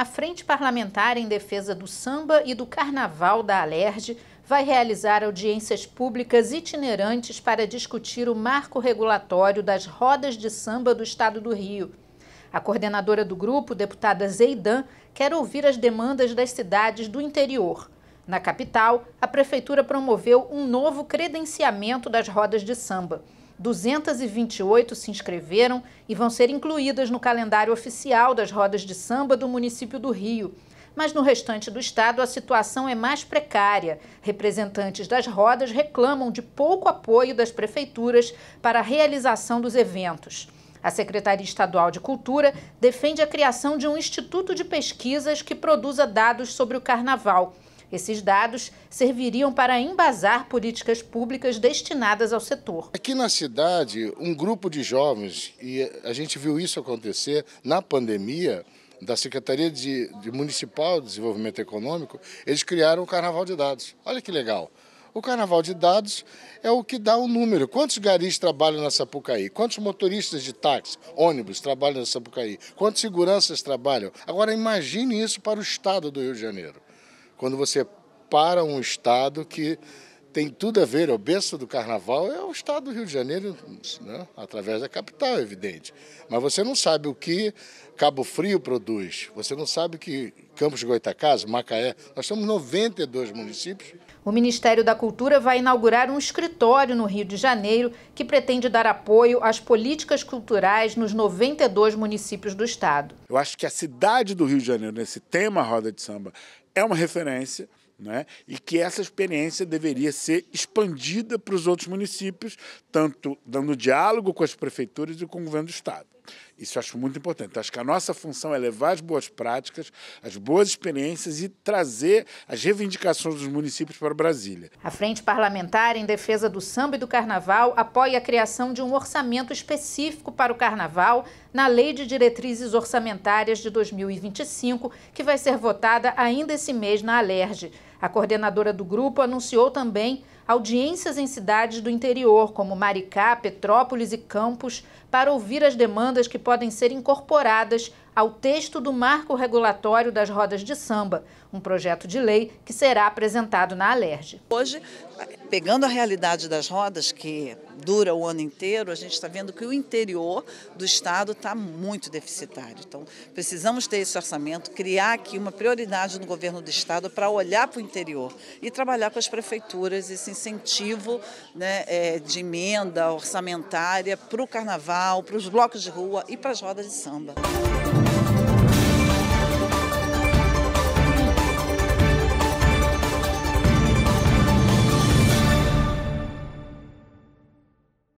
A Frente Parlamentar em Defesa do Samba e do Carnaval da Alerj vai realizar audiências públicas itinerantes para discutir o marco regulatório das rodas de samba do Estado do Rio. A coordenadora do grupo, deputada Zeidan, quer ouvir as demandas das cidades do interior. Na capital, a prefeitura promoveu um novo credenciamento das rodas de samba. 228 se inscreveram e vão ser incluídas no calendário oficial das rodas de samba do município do Rio. Mas no restante do estado a situação é mais precária. Representantes das rodas reclamam de pouco apoio das prefeituras para a realização dos eventos. A Secretaria Estadual de Cultura defende a criação de um instituto de pesquisas que produza dados sobre o carnaval. Esses dados serviriam para embasar políticas públicas destinadas ao setor. Aqui na cidade, um grupo de jovens, e a gente viu isso acontecer na pandemia, da Secretaria de, de Municipal de Desenvolvimento Econômico, eles criaram o Carnaval de Dados. Olha que legal. O carnaval de dados é o que dá o um número. Quantos garis trabalham na Sapucaí? Quantos motoristas de táxi, ônibus trabalham na Sapucaí? Quantos seguranças trabalham? Agora imagine isso para o estado do Rio de Janeiro quando você para um estado que tem tudo a ver, é o berço do carnaval é o estado do Rio de Janeiro, né? através da capital, é evidente. Mas você não sabe o que Cabo Frio produz, você não sabe que Campos de Goitacazes, Macaé, nós temos 92 municípios. O Ministério da Cultura vai inaugurar um escritório no Rio de Janeiro que pretende dar apoio às políticas culturais nos 92 municípios do estado. Eu acho que a cidade do Rio de Janeiro, nesse tema Roda de Samba, é uma referência. Né? e que essa experiência deveria ser expandida para os outros municípios, tanto dando diálogo com as prefeituras e com o governo do Estado. Isso eu acho muito importante. Então, acho que a nossa função é levar as boas práticas, as boas experiências e trazer as reivindicações dos municípios para Brasília. A Frente Parlamentar em Defesa do Samba e do Carnaval apoia a criação de um orçamento específico para o Carnaval na Lei de Diretrizes Orçamentárias de 2025, que vai ser votada ainda esse mês na Alerj. A coordenadora do grupo anunciou também audiências em cidades do interior, como Maricá, Petrópolis e Campos, para ouvir as demandas que podem ser incorporadas ao texto do Marco Regulatório das Rodas de Samba, um projeto de lei que será apresentado na Alerj. Hoje, pegando a realidade das rodas, que dura o ano inteiro, a gente está vendo que o interior do Estado está muito deficitário. Então, precisamos ter esse orçamento, criar aqui uma prioridade no governo do Estado para olhar para o interior e trabalhar com as prefeituras e se incentivo né, é, de emenda orçamentária para o carnaval, para os blocos de rua e para as rodas de samba.